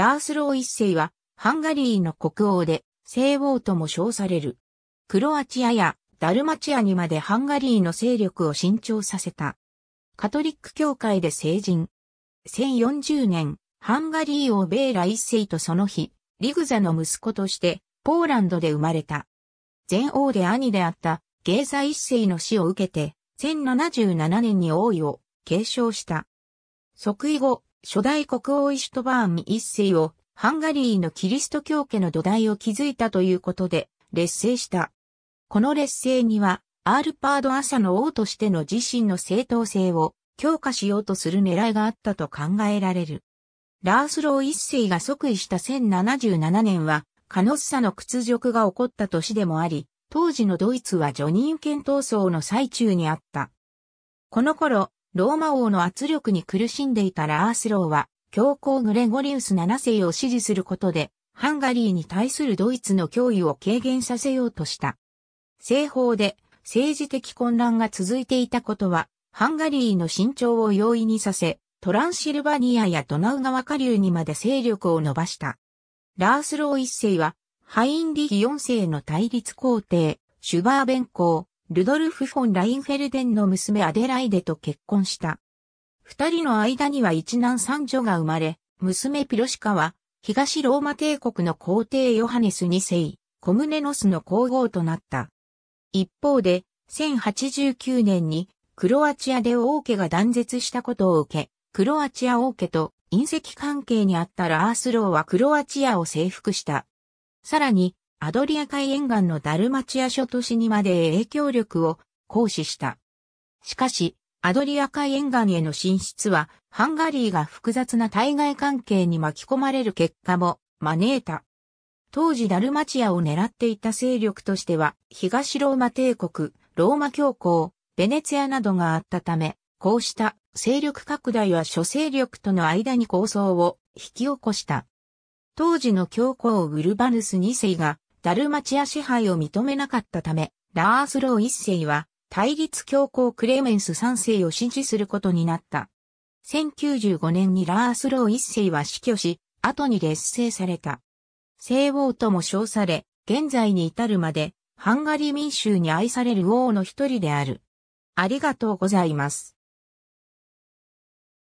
ラースロー一世は、ハンガリーの国王で、西王とも称される。クロアチアやダルマチアにまでハンガリーの勢力を伸長させた。カトリック教会で成人。1040年、ハンガリー王ベーラ一世とその日、リグザの息子として、ポーランドで生まれた。前王で兄であった、ゲーザ一世の死を受けて、1077年に王位を継承した。即位後、初代国王イシュトバーン一世をハンガリーのキリスト教家の土台を築いたということで劣勢した。この劣勢にはアールパード朝の王としての自身の正当性を強化しようとする狙いがあったと考えられる。ラースロー一世が即位した1077年はカノッサの屈辱が起こった年でもあり、当時のドイツはジョニーン権闘争の最中にあった。この頃、ローマ王の圧力に苦しんでいたラースローは、教皇グレゴリウス7世を支持することで、ハンガリーに対するドイツの脅威を軽減させようとした。西方で政治的混乱が続いていたことは、ハンガリーの伸長を容易にさせ、トランシルバニアやドナウ川下流にまで勢力を伸ばした。ラースロー一世は、ハインリヒ4世の対立皇帝、シュバーベン公、ルドルフ・フォン・ラインフェルデンの娘アデライデと結婚した。二人の間には一男三女が生まれ、娘ピロシカは、東ローマ帝国の皇帝ヨハネス2世、コムネノスの皇后となった。一方で、1089年に、クロアチアで王家が断絶したことを受け、クロアチア王家と隕石関係にあったラースローはクロアチアを征服した。さらに、アドリア海沿岸のダルマチア諸都市にまで影響力を行使した。しかし、アドリア海沿岸への進出は、ハンガリーが複雑な対外関係に巻き込まれる結果も招いた。当時ダルマチアを狙っていた勢力としては、東ローマ帝国、ローマ教皇、ベネツィアなどがあったため、こうした勢力拡大は諸勢力との間に抗争を引き起こした。当時の教皇ウルバヌス2世がダルマチア支配を認めなかったため、ラースロー一世は、対立強行クレメンス三世を支持することになった。1095年にラースロー一世は死去し、後に劣勢された。聖王とも称され、現在に至るまで、ハンガリー民衆に愛される王の一人である。ありがとうございます。